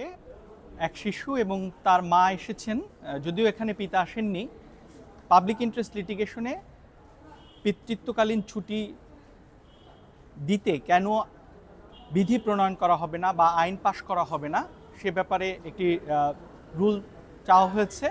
রাতে এক শিশু এবং তার মা এসেছেন যদিও এখানে পিতা আসেননি পাবলিক ইন্টারেস্ট লিটিগেশনে পিতৃত্বকালীন ছুটি দিতে কেন বিধি প্রণয়ন করা হবে না বা আইন পাশ করা হবে না সে ব্যাপারে একটি রুল চাওয়া হয়েছে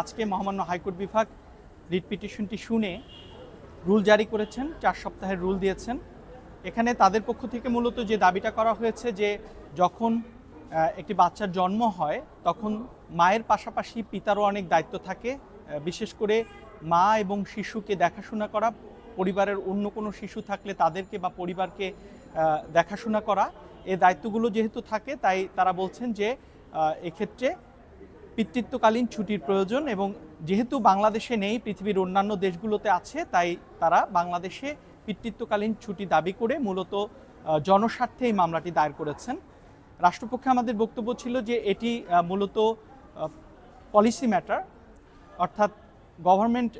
আজকে মহামান্য হাইকোর্ট বিভাগ রিট পিটিশনটি শুনে রুল জারি করেছেন চার সপ্তাহের রুল দিয়েছেন এখানে তাদের পক্ষ থেকে মূলত যে দাবিটা করা হয়েছে যে যখন একটি বাচ্চার জন্ম হয় তখন মায়ের পাশাপাশি পিতারও অনেক দায়িত্ব থাকে বিশেষ করে মা এবং শিশুকে দেখাশোনা করা পরিবারের অন্য কোনো শিশু থাকলে তাদেরকে বা পরিবারকে দেখাশোনা করা এ দায়িত্বগুলো যেহেতু থাকে তাই তারা বলছেন যে এক্ষেত্রে পিতৃত্বকালীন ছুটির প্রয়োজন এবং যেহেতু বাংলাদেশে নেই পৃথিবীর অন্যান্য দেশগুলোতে আছে তাই তারা বাংলাদেশে পিতৃত্বকালীন ছুটি দাবি করে মূলত জনস্বার্থে এই মামলাটি দায়ের করেছেন রাষ্ট্রপক্ষে আমাদের বক্তব্য ছিল যে এটি মূলত পলিসি ম্যাটার অর্থাৎ গভর্নমেন্ট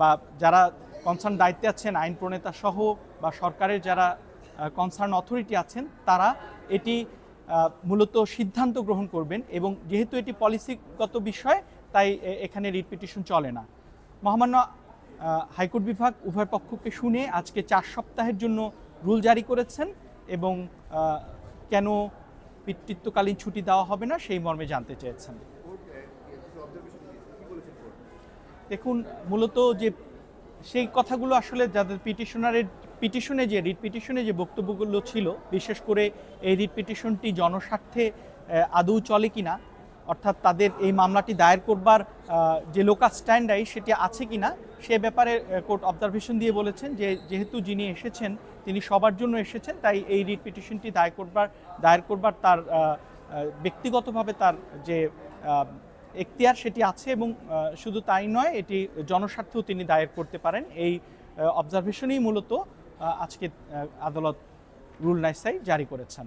বা যারা কনসার্ন দায়িত্বে আছেন আইন প্রণেতা সহ বা সরকারের যারা কনসার্ন অথরিটি আছেন তারা এটি মূলত সিদ্ধান্ত গ্রহণ করবেন এবং যেহেতু এটি পলিসিগত বিষয় তাই এখানে রিপিটিশন চলে না মহামান্য হাইকোর্ট বিভাগ উভয় পক্ষকে শুনে আজকে চার সপ্তাহের জন্য রুল জারি করেছেন এবং কেন পিতৃত্বকালীন ছুটি দেওয়া হবে না সেই মর্মে জানতে চেয়েছেন দেখুন মূলত যে সেই কথাগুলো আসলে যাদের পিটিশনারের পিটিশনে যে রিট পিটিশনে যে বক্তব্যগুলো ছিল বিশেষ করে এই রিট পিটিশনটি জনস্বার্থে আদৌ চলে কিনা অর্থাৎ তাদের এই মামলাটি দায়ের করবার যে লোকাল স্ট্যান্ডাই সেটি আছে কি না সে ব্যাপারে কোর্ট অবজারভেশন দিয়ে বলেছেন যে যেহেতু যিনি এসেছেন তিনি সবার জন্য এসেছেন তাই এই রিট পিটিশনটি দায়ের করবার দায়ের করবার তার ব্যক্তিগতভাবে তার যে এখতিয়ার সেটি আছে এবং শুধু তাই নয় এটি জনস্বার্থেও তিনি দায়ের করতে পারেন এই অবজারভেশনই মূলত আজকে আদালত রুল নাইসাই জারি করেছেন